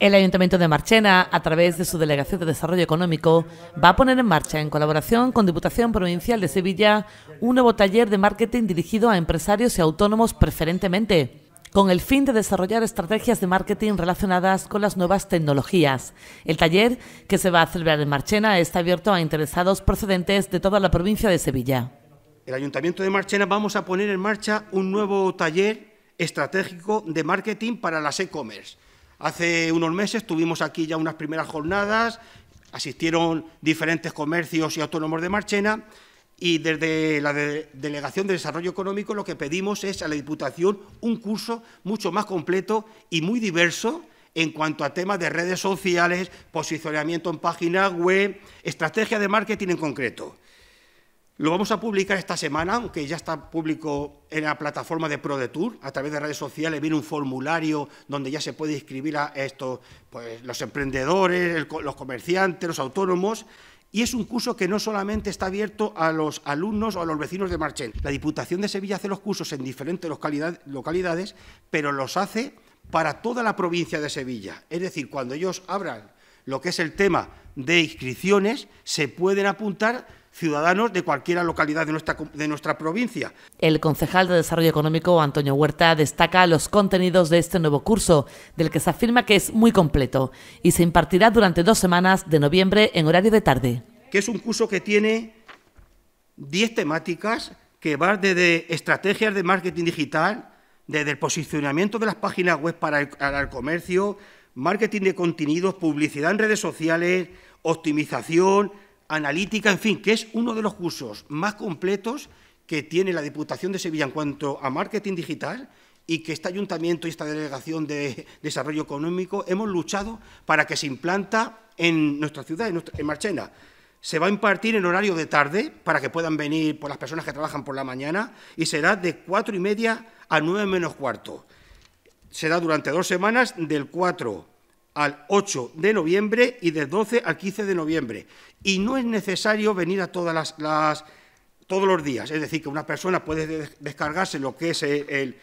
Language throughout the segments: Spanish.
El Ayuntamiento de Marchena, a través de su Delegación de Desarrollo Económico, va a poner en marcha, en colaboración con Diputación Provincial de Sevilla, un nuevo taller de marketing dirigido a empresarios y autónomos preferentemente, con el fin de desarrollar estrategias de marketing relacionadas con las nuevas tecnologías. El taller, que se va a celebrar en Marchena, está abierto a interesados procedentes de toda la provincia de Sevilla. El Ayuntamiento de Marchena vamos a poner en marcha un nuevo taller estratégico de marketing para las e-commerce Hace unos meses tuvimos aquí ya unas primeras jornadas, asistieron diferentes comercios y autónomos de Marchena y desde la Delegación de Desarrollo Económico lo que pedimos es a la Diputación un curso mucho más completo y muy diverso en cuanto a temas de redes sociales, posicionamiento en páginas web, estrategia de marketing en concreto. Lo vamos a publicar esta semana, aunque ya está público en la plataforma de ProDetour. A través de redes sociales viene un formulario donde ya se puede inscribir a estos, pues, los emprendedores, los comerciantes, los autónomos. Y es un curso que no solamente está abierto a los alumnos o a los vecinos de Marchen. La Diputación de Sevilla hace los cursos en diferentes localidades, pero los hace para toda la provincia de Sevilla. Es decir, cuando ellos abran lo que es el tema de inscripciones, se pueden apuntar ciudadanos de cualquier localidad de nuestra, de nuestra provincia. El concejal de Desarrollo Económico, Antonio Huerta, destaca los contenidos de este nuevo curso, del que se afirma que es muy completo y se impartirá durante dos semanas de noviembre en horario de tarde. Que es un curso que tiene 10 temáticas que van desde estrategias de marketing digital, desde el posicionamiento de las páginas web para el, para el comercio, marketing de contenidos, publicidad en redes sociales, optimización, analítica, en fin, que es uno de los cursos más completos que tiene la Diputación de Sevilla en cuanto a marketing digital y que este ayuntamiento y esta delegación de desarrollo económico hemos luchado para que se implanta en nuestra ciudad, en, Marchena. Se va a impartir en horario de tarde para que puedan venir por las personas que trabajan por la mañana y será de cuatro y media a nueve menos cuarto. Será durante dos semanas del 4 al 8 de noviembre y del 12 al 15 de noviembre. Y no es necesario venir a todas las, las todos los días. Es decir, que una persona puede descargarse lo que es el,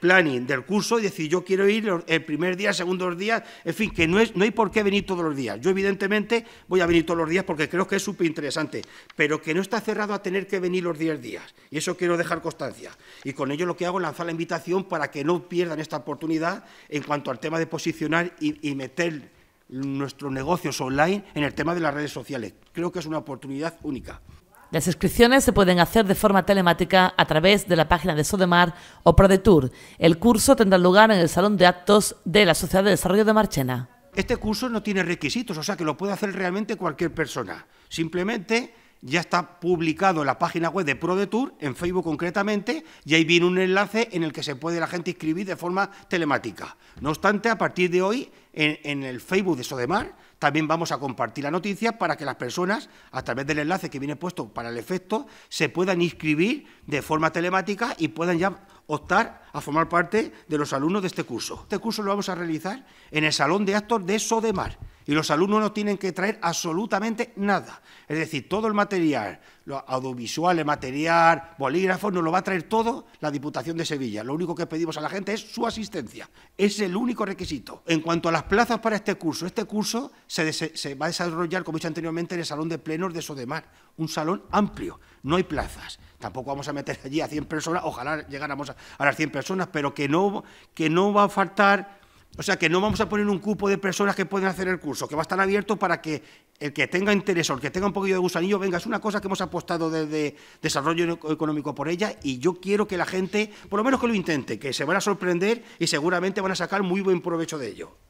planning del curso y decir, yo quiero ir el primer día, segundo día, en fin, que no, es, no hay por qué venir todos los días. Yo, evidentemente, voy a venir todos los días porque creo que es súper interesante, pero que no está cerrado a tener que venir los 10 días. Y eso quiero dejar constancia. Y con ello lo que hago es lanzar la invitación para que no pierdan esta oportunidad en cuanto al tema de posicionar y, y meter nuestros negocios online en el tema de las redes sociales. Creo que es una oportunidad única. Las inscripciones se pueden hacer de forma telemática a través de la página de Sodemar o Prodetour. El curso tendrá lugar en el Salón de Actos de la Sociedad de Desarrollo de Marchena. Este curso no tiene requisitos, o sea que lo puede hacer realmente cualquier persona. Simplemente ya está publicado en la página web de ProDetour, en Facebook concretamente, y ahí viene un enlace en el que se puede la gente inscribir de forma telemática. No obstante, a partir de hoy en, el Facebook de Sodemar, también vamos a compartir la noticia para que las personas, a través del enlace que viene puesto para el efecto, se puedan inscribir de forma telemática y puedan ya optar a formar parte de los alumnos de este curso. Este curso lo vamos a realizar en el Salón de Actos de Sodemar y los alumnos no tienen que traer absolutamente nada. Es decir, todo el material, los audiovisuales, material, bolígrafo, nos lo va a traer todo la Diputación de Sevilla. Lo único que pedimos a la gente es su asistencia. Es el único requisito. En cuanto a las plazas para este curso, este curso se, va a desarrollar, como he dicho anteriormente, en el Salón de Plenos de Sodemar, un salón amplio, no hay plazas. Tampoco vamos a meter allí a 100 personas, ojalá llegáramos a, las 100 personas, pero que no, que no va a faltar o sea que no vamos a poner un cupo de personas que pueden hacer el curso, que va a estar abierto para que el que tenga interés o el que tenga un poquito de gusanillo, venga, es una cosa que hemos apostado desde desarrollo económico por ella y yo quiero que la gente, por lo menos que lo intente, que se van a sorprender y seguramente van a sacar muy buen provecho de ello.